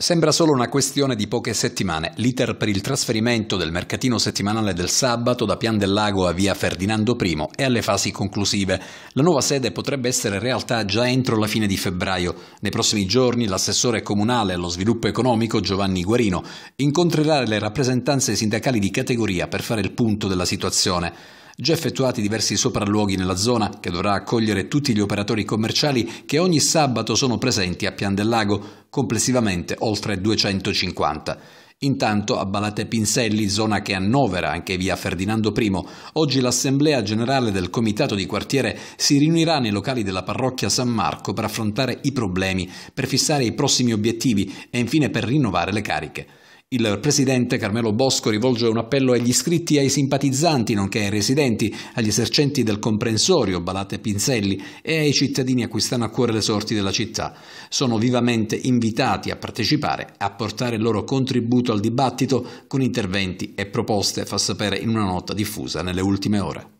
Sembra solo una questione di poche settimane. L'iter per il trasferimento del mercatino settimanale del sabato da Pian del Lago a via Ferdinando I è alle fasi conclusive. La nuova sede potrebbe essere realtà già entro la fine di febbraio. Nei prossimi giorni l'assessore comunale allo sviluppo economico Giovanni Guarino incontrerà le rappresentanze sindacali di categoria per fare il punto della situazione già effettuati diversi sopralluoghi nella zona che dovrà accogliere tutti gli operatori commerciali che ogni sabato sono presenti a Pian del Lago complessivamente oltre 250. Intanto a Balate Pinselli, zona che annovera anche via Ferdinando I, oggi l'Assemblea Generale del Comitato di Quartiere si riunirà nei locali della parrocchia San Marco per affrontare i problemi, per fissare i prossimi obiettivi e infine per rinnovare le cariche. Il presidente Carmelo Bosco rivolge un appello agli iscritti e ai simpatizzanti, nonché ai residenti, agli esercenti del comprensorio, Balate e Pinzelli, e ai cittadini a cui stanno a cuore le sorti della città. Sono vivamente invitati a partecipare, e a portare il loro contributo al dibattito con interventi e proposte, fa sapere in una nota diffusa nelle ultime ore.